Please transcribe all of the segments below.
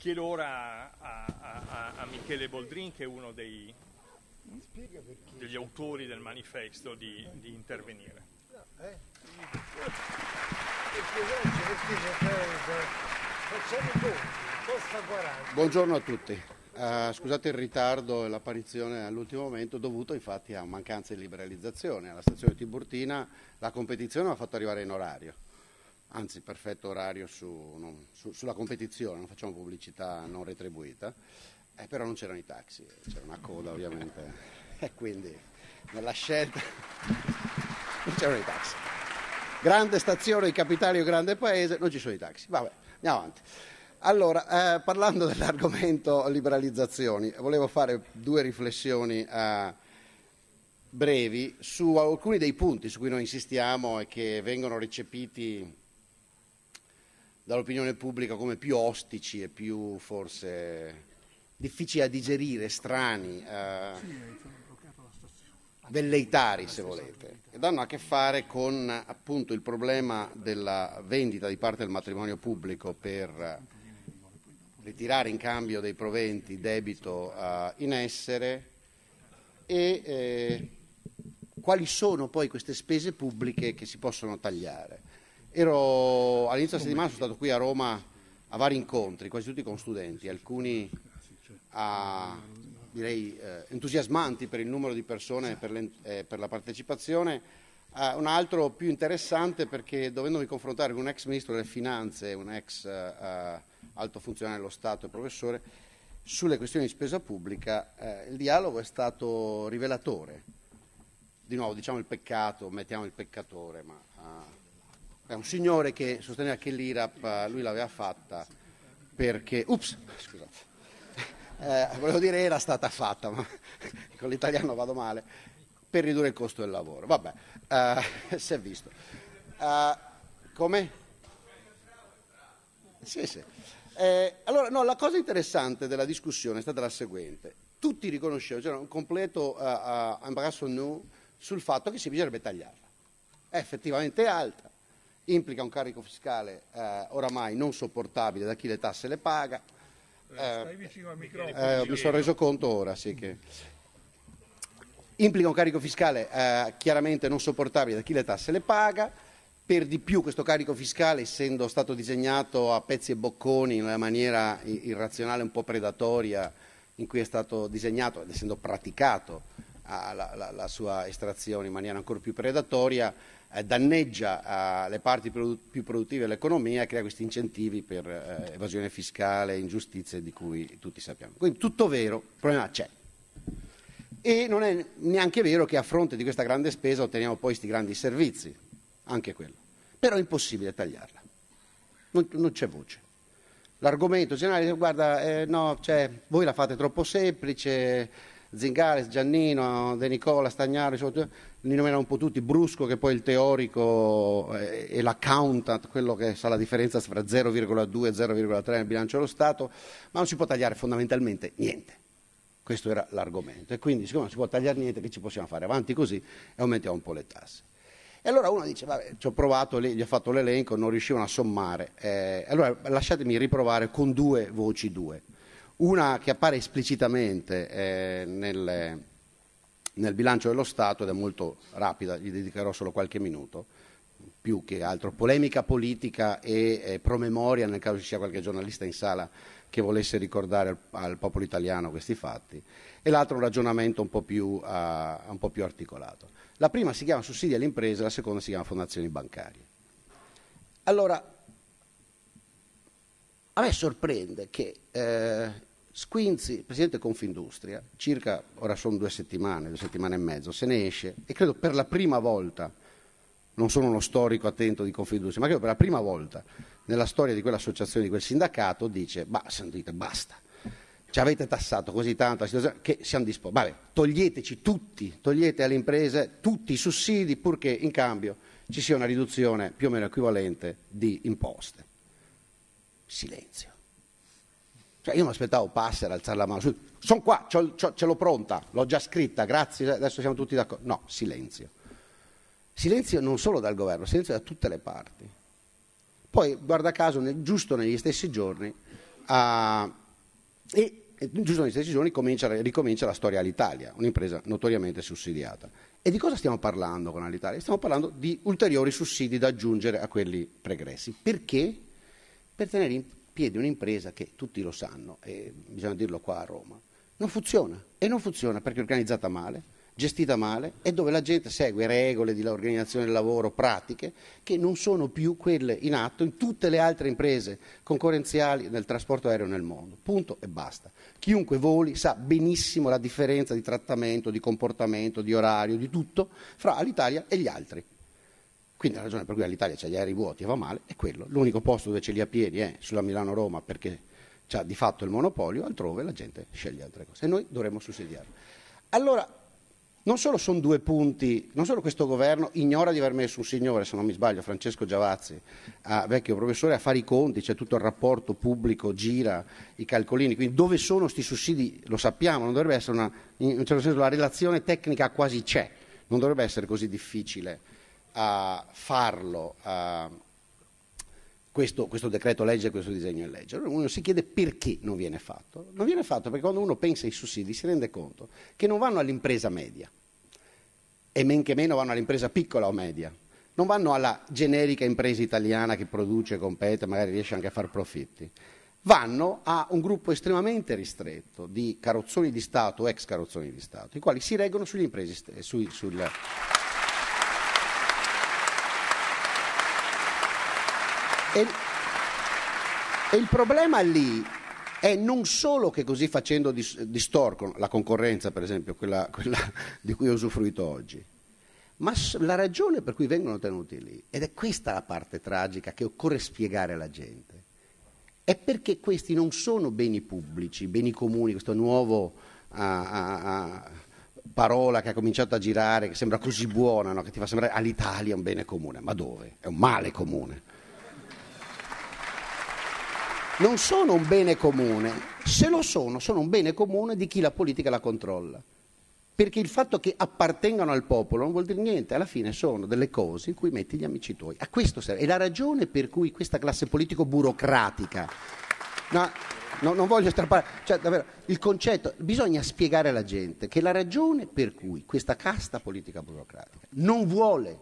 Chiedo ora a, a, a, Michele Boldrin, che è uno dei, degli autori del manifesto, di, di intervenire. Buongiorno a tutti. Uh, scusate il ritardo e l'apparizione all'ultimo momento dovuto infatti a mancanza di liberalizzazione. Alla stazione Tiburtina la competizione l'ha fatto arrivare in orario anzi perfetto orario su, no, su, sulla competizione, non facciamo pubblicità non retribuita, eh, però non c'erano i taxi, c'era una coda ovviamente, e quindi nella scelta non c'erano i taxi. Grande stazione di capitario, grande paese, non ci sono i taxi. Vabbè, andiamo avanti. Allora, eh, parlando dell'argomento liberalizzazioni, volevo fare due riflessioni eh, brevi su alcuni dei punti su cui noi insistiamo e che vengono recepiti dall'opinione pubblica come più ostici e più forse difficili da digerire, strani, eh, velleitari se volete, ed hanno a che fare con appunto il problema della vendita di parte del matrimonio pubblico per ritirare in cambio dei proventi debito eh, in essere e eh, quali sono poi queste spese pubbliche che si possono tagliare. Ero, all'inizio della settimana sono stato qui a Roma a vari incontri, quasi tutti con studenti, alcuni a, direi, eh, entusiasmanti per il numero di persone e per, le, eh, per la partecipazione, eh, un altro più interessante perché dovendomi confrontare con un ex ministro delle finanze, un ex eh, eh, alto funzionario dello Stato e professore, sulle questioni di spesa pubblica eh, il dialogo è stato rivelatore. Di nuovo diciamo il peccato, mettiamo il peccatore, ma ah, è un signore che sosteneva che l'IRAP eh, lui l'aveva fatta perché, ups, scusate, eh, volevo dire era stata fatta, ma con l'italiano vado male, per ridurre il costo del lavoro. Vabbè, eh, si è visto. Eh, come? Sì, sì. Eh, allora, no, la cosa interessante della discussione è stata la seguente. Tutti riconoscevano, c'era cioè un completo uh, eh, uh, imbarazzo nu sul fatto che si bisognerebbe tagliarla. È effettivamente alta, implica un carico fiscale eh, oramai non sopportabile da chi le tasse le paga. Eh, eh, eh, mi sono reso conto ora, sì, che implica un carico fiscale eh, chiaramente non sopportabile da chi le tasse le paga. Per di più questo carico fiscale, essendo stato disegnato a pezzi e bocconi in una maniera irrazionale, un po' predatoria, in cui è stato disegnato ed essendo praticato la, la, la, sua estrazione in maniera ancora più predatoria eh, danneggia eh, le parti produ più produttive dell'economia e crea questi incentivi per eh, evasione fiscale, ingiustizie di cui tutti sappiamo. Quindi tutto vero, il problema c'è. E non è neanche vero che a fronte di questa grande spesa otteniamo poi questi grandi servizi, anche quello. Però è impossibile tagliarla, non, non c'è voce. L'argomento generale è guarda, eh, no, cioè, voi la fate troppo semplice, Zingares, Giannino, De Nicola, Stagnaro, li nominano un po' tutti, Brusco che poi il teorico e l'accountant, quello che sa la differenza tra 0,2 e 0,3 nel bilancio dello Stato, ma non si può tagliare fondamentalmente niente. Questo era l'argomento. E quindi, siccome non si può tagliare niente, che ci possiamo fare? Avanti così e aumentiamo un po' le tasse. E allora uno dice, vabbè, ci ho provato gli ho fatto l'elenco, non riuscivano a sommare. Eh, allora lasciatemi riprovare con due voci due. Una che appare esplicitamente eh, nel, nel bilancio dello Stato ed è molto rapida, gli dedicherò solo qualche minuto, più che altro polemica politica e eh, promemoria nel caso ci sia qualche giornalista in sala che volesse ricordare al, al popolo italiano questi fatti, e l'altro un ragionamento un po, più, uh, un po' più articolato. La prima si chiama sussidi alle imprese, la seconda si chiama fondazioni bancarie. Allora, a me sorprende che eh, Squinzi, presidente Confindustria, circa, ora sono due settimane, due settimane e mezzo, se ne esce e credo per la prima volta, non sono uno storico attento di Confindustria, ma credo per la prima volta nella storia di quell'associazione, di quel sindacato, dice, bah, sentite, basta, ci avete tassato così tanto la situazione che siamo disposti, toglieteci tutti, togliete alle imprese tutti i sussidi purché in cambio ci sia una riduzione più o meno equivalente di imposte. Silenzio. Cioè io mi aspettavo Passer alzare la mano, sono qua, c'ho, c'ho, ce l'ho pronta, l'ho già scritta, grazie, adesso siamo tutti d'accordo. No, silenzio. Silenzio non solo dal governo, silenzio da tutte le parti. Poi, guarda caso, nel, giusto negli stessi giorni, uh, e, e, giusto negli stessi giorni comincia, ricomincia la storia all'Italia, un'impresa notoriamente sussidiata. E di cosa stiamo parlando con l'Italia? Stiamo parlando di ulteriori sussidi da aggiungere a quelli pregressi. Perché? Per tenere in piedi un'impresa che tutti lo sanno, e bisogna dirlo qua a Roma, non funziona. E non funziona perché è organizzata male, gestita male e dove la gente segue regole di organizzazione del lavoro, pratiche che non sono più quelle in atto in tutte le altre imprese concorrenziali del trasporto aereo nel mondo. Punto e basta. Chiunque voli sa benissimo la differenza di trattamento, di comportamento, di orario, di tutto fra l'Italia e gli altri. Quindi la ragione per cui all'Italia c'è gli aerei vuoti e va male è quello. L'unico posto dove ce li ha pieni è sulla Milano-Roma perché c'ha di fatto il monopolio, altrove la gente sceglie altre cose e noi dovremmo sussidiarlo. Allora, non solo sono due punti, non solo questo governo ignora di aver messo un signore, se non mi sbaglio, Francesco Giavazzi, a, vecchio professore, a fare i conti, c'è tutto il rapporto pubblico, gira i calcolini, quindi dove sono questi sussidi lo sappiamo, non dovrebbe essere una, in un certo senso la relazione tecnica quasi c'è, non dovrebbe essere così difficile a farlo a questo, questo decreto legge, questo disegno di legge. Allora uno si chiede perché non viene fatto. Non viene fatto perché quando uno pensa ai sussidi si rende conto che non vanno all'impresa media e men che meno vanno all'impresa piccola o media. Non vanno alla generica impresa italiana che produce, compete, magari riesce anche a far profitti vanno a un gruppo estremamente ristretto di carrozzoni di Stato, o ex carrozzoni di Stato, i quali si reggono sugli imprese, sul, sul E, e il problema lì è non solo che così facendo distorcono la concorrenza, per esempio, quella, quella di cui ho usufruito oggi, ma la ragione per cui vengono tenuti lì, ed è questa la parte tragica che occorre spiegare alla gente, è perché questi non sono beni pubblici, beni comuni, questo nuovo ah, ah, ah, parola che ha cominciato a girare, che sembra così buona, no? che ti fa sembrare all'Italia ah, un bene comune, ma dove? È un male comune non sono un bene comune, se lo sono, sono un bene comune di chi la politica la controlla. Perché il fatto che appartengano al popolo non vuol dire niente, alla fine sono delle cose in cui metti gli amici tuoi. A questo serve. E la ragione per cui questa classe politico-burocratica. No, no, non voglio strappare. Cioè, davvero, il concetto. Bisogna spiegare alla gente che la ragione per cui questa casta politica burocratica non vuole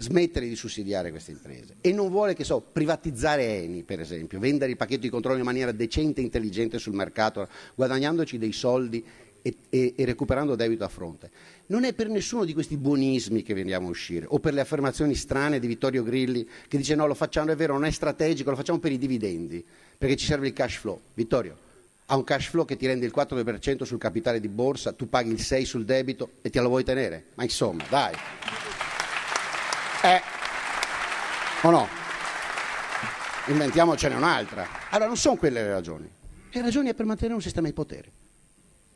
smettere di sussidiare queste imprese e non vuole che so, privatizzare Eni, per esempio, vendere i pacchetti di controllo in maniera decente e intelligente sul mercato, guadagnandoci dei soldi e, e, e, recuperando debito a fronte. Non è per nessuno di questi buonismi che veniamo a uscire, o per le affermazioni strane di Vittorio Grilli che dice no, lo facciamo, è vero, non è strategico, lo facciamo per i dividendi, perché ci serve il cash flow. Vittorio, ha un cash flow che ti rende il 4% sul capitale di borsa, tu paghi il 6% sul debito e te lo vuoi tenere? Ma insomma, dai. Eh, o no? Inventiamocene un'altra. Allora non sono quelle le ragioni. Le ragioni è per mantenere un sistema di potere.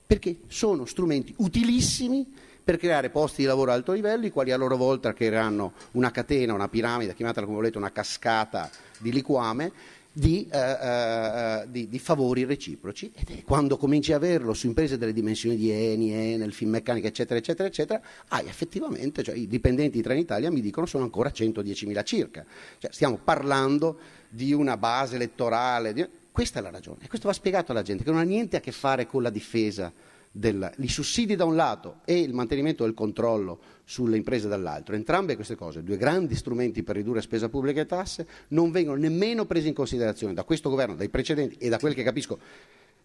Perché sono strumenti utilissimi per creare posti di lavoro a alto livello, i quali a loro volta creeranno una catena, una piramide, chiamatela come volete, una cascata di liquame, di, eh, eh, eh, di, di, favori reciproci ed è quando cominci a averlo su imprese delle dimensioni di Eni, Enel, Finmeccanica eccetera eccetera eccetera hai effettivamente, cioè, i dipendenti di Trenitalia mi dicono sono ancora 110.000 circa cioè, stiamo parlando di una base elettorale di... questa è la ragione e questo va spiegato alla gente che non ha niente a che fare con la difesa della, i sussidi da un lato e il mantenimento del controllo sulle imprese dall'altro, entrambe queste cose, due grandi strumenti per ridurre spesa pubblica e tasse, non vengono nemmeno presi in considerazione da questo governo, dai precedenti e da quel che capisco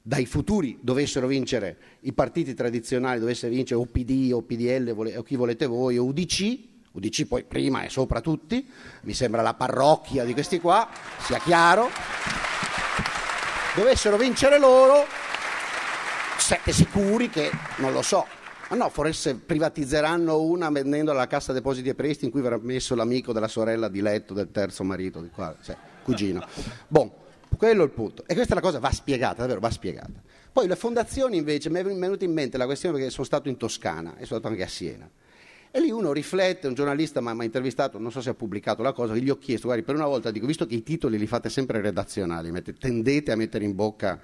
dai futuri dovessero vincere i partiti tradizionali, dovesse vincere o OPDL o chi volete voi o UDC, UDC poi prima e sopra tutti, mi sembra la parrocchia di questi qua, sia chiaro, dovessero vincere loro, siete sicuri che non lo so. Ma no, forse privatizzeranno una vendendola alla Cassa Depositi e Prestiti in cui verrà messo l'amico della sorella di letto del terzo marito, di qua, cioè, cugino. Bon, quello è il punto. E questa è la cosa va spiegata, davvero va spiegata. Poi le fondazioni invece, mi è venuta in mente la questione perché sono stato in Toscana e sono stato anche a Siena. E lì uno riflette, un giornalista mi ha intervistato, non so se ha pubblicato la cosa, gli ho chiesto, guardi, per una volta dico, visto che i titoli li fate sempre redazionali, tendete a mettere in bocca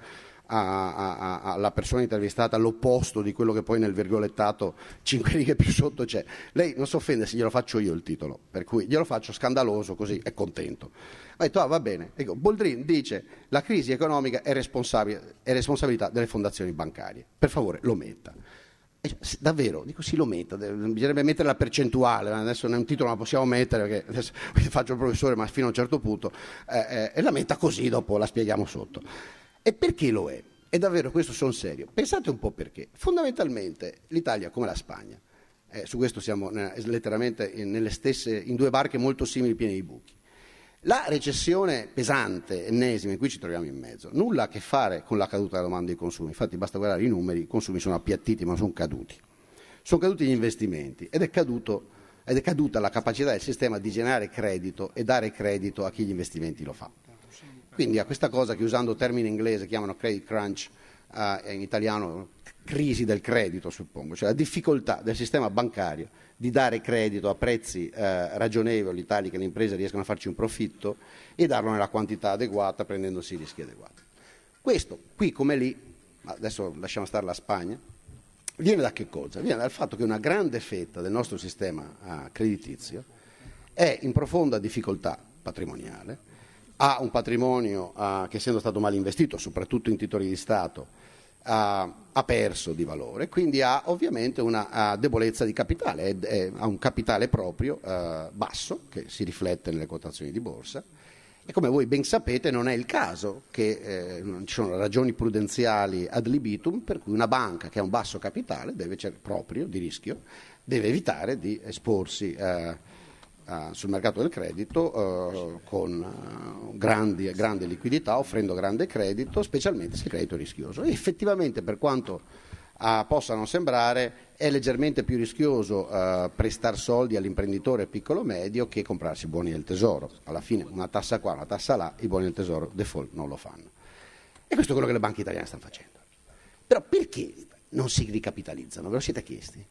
alla persona intervistata l'opposto di quello che poi nel virgolettato 5 righe più sotto c'è. Lei non si offende se glielo faccio io il titolo, per cui glielo faccio scandaloso così è contento. Ha detto ah, va bene. Ecco, Boldrin dice la crisi economica è, è responsabilità delle fondazioni bancarie. Per favore lo metta. Cioè, davvero, dico sì lo metta, bisognerebbe mettere la percentuale, adesso non è un titolo ma possiamo mettere perché adesso faccio il professore ma fino a un certo punto eh, eh, e la metta così dopo la spieghiamo sotto. E perché lo è? E davvero questo sono serio. Pensate un po' perché. Fondamentalmente l'Italia, come la Spagna, eh, su questo siamo eh, letteralmente stesse, in due barche molto simili piene di buchi. La recessione pesante, ennesima, in cui ci troviamo in mezzo, nulla a che fare con la caduta della domanda dei consumi. Infatti basta guardare i numeri, i consumi sono appiattiti ma non sono caduti. Sono caduti gli investimenti ed è, caduto, ed è caduta la capacità del sistema di generare credito e dare credito a chi gli investimenti lo fa. Quindi a questa cosa che usando termine inglese chiamano credit crunch, eh, in italiano crisi del credito, suppongo, cioè la difficoltà del sistema bancario di dare credito a prezzi eh, ragionevoli, tali che le imprese riescano a farci un profitto e darlo nella quantità adeguata, prendendosi i rischi adeguati. Questo, qui come lì, adesso lasciamo stare la Spagna, viene da che cosa? Viene dal fatto che una grande fetta del nostro sistema eh, creditizio è in profonda difficoltà patrimoniale, ha un patrimonio uh, che essendo stato mal investito, soprattutto in titoli di Stato, uh, ha perso di valore, quindi ha ovviamente una uh, debolezza di capitale, è, è, ha un capitale proprio basso che si riflette nelle quotazioni di borsa e come voi ben sapete non è il caso che eh, ci sono ragioni prudenziali ad libitum per cui una banca che ha un basso capitale deve, cioè, proprio di rischio deve evitare di esporsi eh, sul mercato del credito uh, con uh, grandi, grande liquidità, offrendo grande credito, specialmente se il credito è rischioso. E effettivamente, per quanto possano sembrare, è leggermente più rischioso prestare soldi all'imprenditore piccolo medio che comprarsi buoni del tesoro. Alla fine una tassa qua, una tassa là, i buoni del tesoro default non lo fanno. E questo è quello che le banche italiane stanno facendo. Però perché non si ricapitalizzano? Ve lo siete chiesti?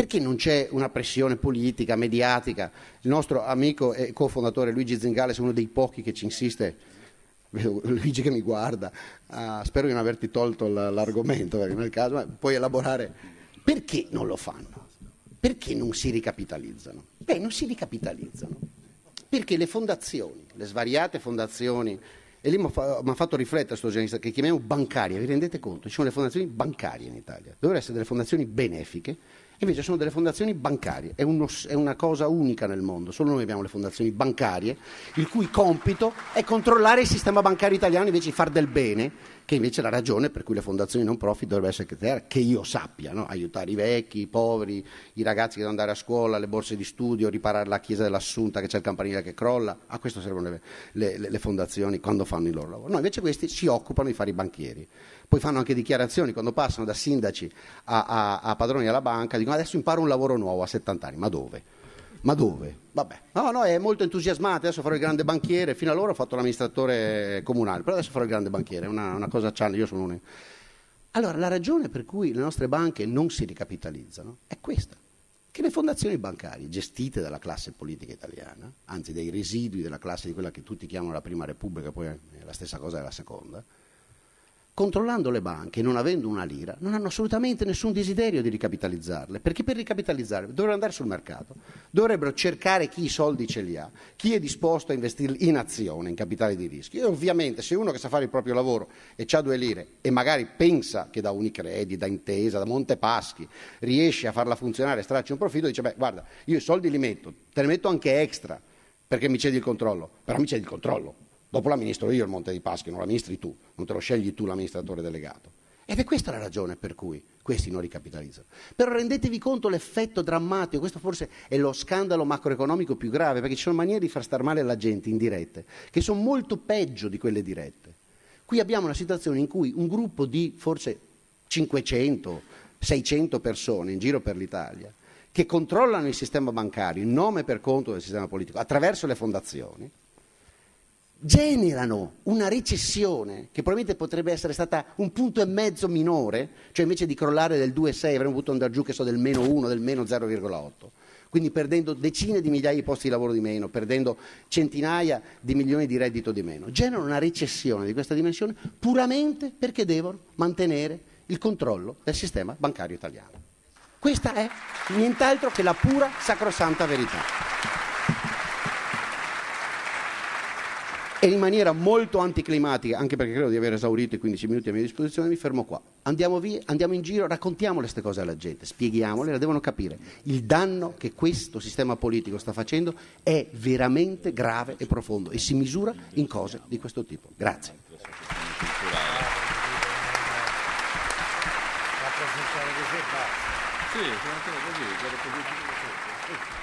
Perché non c'è una pressione politica, mediatica? Il nostro amico e cofondatore Luigi Zingales è uno dei pochi che ci insiste. Luigi che mi guarda, ah, spero di non averti tolto l'argomento, perché nel caso puoi elaborare. Perché non lo fanno? Perché non si ricapitalizzano? Beh, non si ricapitalizzano. Perché le fondazioni, le svariate fondazioni, e lì mi ha fatto riflettere questo giornalista che chiamiamo bancaria, vi rendete conto? Ci sono le fondazioni bancarie in Italia, dovrebbero essere delle fondazioni benefiche Invece sono delle fondazioni bancarie, è, uno, è una cosa unica nel mondo, solo noi abbiamo le fondazioni bancarie, il cui compito è controllare il sistema bancario italiano invece di far del bene che invece è la ragione per cui le fondazioni non profit dovrebbero essere create, che io sappia, no? aiutare i vecchi, i poveri, i ragazzi che devono andare a scuola, le borse di studio, riparare la chiesa dell'Assunta che c'è il campanile che crolla, a questo servono le, le, le, fondazioni quando fanno il loro lavoro. No, invece questi si occupano di fare i banchieri, poi fanno anche dichiarazioni quando passano da sindaci a, a, a padroni alla banca, dicono no, adesso imparo un lavoro nuovo a 70 anni, ma dove? Ma dove? Vabbè. No, no, è molto entusiasmante, adesso farò il grande banchiere, fino allora ho fatto l'amministratore comunale, però adesso farò il grande banchiere, è una, una, cosa ciana, io sono un... Allora, la ragione per cui le nostre banche non si ricapitalizzano è questa, che le fondazioni bancarie, gestite dalla classe politica italiana, anzi dai residui della classe di quella che tutti chiamano la prima repubblica, poi è la stessa cosa della seconda, controllando le banche, non avendo una lira, non hanno assolutamente nessun desiderio di ricapitalizzarle, perché per ricapitalizzarle dovrebbero andare sul mercato, dovrebbero cercare chi i soldi ce li ha, chi è disposto a investirli in azione, in capitale di rischio. E ovviamente se uno che sa fare il proprio lavoro e ha due lire e magari pensa che da Unicredit, da Intesa, da Montepaschi riesce a farla funzionare e stracci un profitto, dice beh guarda, io i soldi li metto, te ne metto anche extra perché mi cedi il controllo, però mi cedi il controllo Dopo l'amministro io il Monte di Paschi, non l'amministri tu, non te lo scegli tu l'amministratore delegato. Ed è questa la ragione per cui questi non ricapitalizzano. Però rendetevi conto l'effetto drammatico, questo forse è lo scandalo macroeconomico più grave, perché ci sono maniere di far star male alla gente in dirette, che sono molto peggio di quelle dirette. Qui abbiamo una situazione in cui un gruppo di forse 500, 600 persone in giro per l'Italia, che controllano il sistema bancario in nome per conto del sistema politico, attraverso le fondazioni, generano una recessione che probabilmente potrebbe essere stata un punto e mezzo minore, cioè invece di crollare del 2,6 avremmo avuto andare giù che so del meno 1, del meno 0,8, quindi perdendo decine di migliaia di posti di lavoro di meno, perdendo centinaia di milioni di reddito di meno. Generano una recessione di questa dimensione puramente perché devono mantenere il controllo del sistema bancario italiano. Questa è nient'altro che la pura sacrosanta verità. e in maniera molto anticlimatica, anche perché credo di aver esaurito i 15 minuti a mia disposizione, mi fermo qua. Andiamo via, andiamo in giro, raccontiamo queste cose alla gente, spieghiamole, la devono capire. Il danno che questo sistema politico sta facendo è veramente grave e profondo e si misura in cose di questo tipo. Grazie. Sì, così,